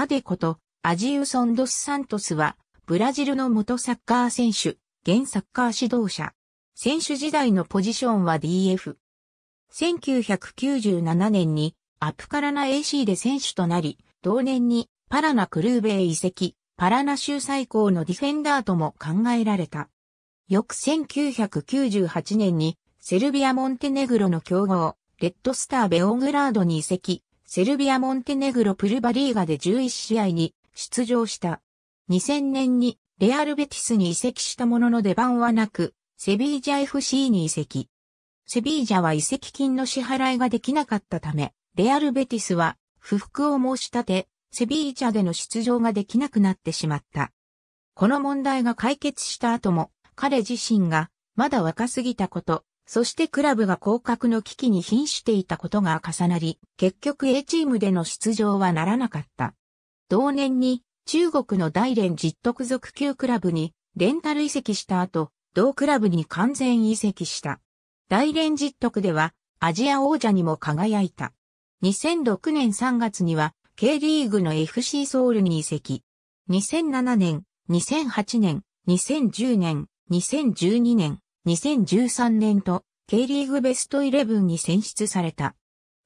アデコとアジウソンドスサントスは、ブラジルの元サッカー選手、現サッカー指導者。選手時代のポジションは DF。1997年にアプカラナ AC で選手となり、同年にパラナクルーベへ移籍、パラナ州最高のディフェンダーとも考えられた。翌1998年にセルビア・モンテネグロの強豪、レッドスター・ベオングラードに移籍、セルビア・モンテネグロ・プルバリーガで11試合に出場した。2000年にレアル・ベティスに移籍したものの出番はなく、セビージャ FC に移籍。セビージャは移籍金の支払いができなかったため、レアル・ベティスは不服を申し立て、セビージャでの出場ができなくなってしまった。この問題が解決した後も、彼自身がまだ若すぎたこと、そしてクラブが降格の危機に瀕していたことが重なり、結局 A チームでの出場はならなかった。同年に中国の大連実徳属級クラブにレンタル移籍した後、同クラブに完全移籍した。大連実徳ではアジア王者にも輝いた。2006年3月には K リーグの FC ソウルに移籍。2007年、2008年、2010年、2012年、2013年と K リーグベストイレブンに選出された。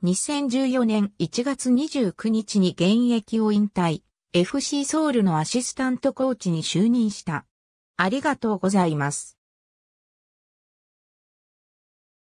2014年1月29日に現役を引退、FC ソウルのアシスタントコーチに就任した。ありがとうございます。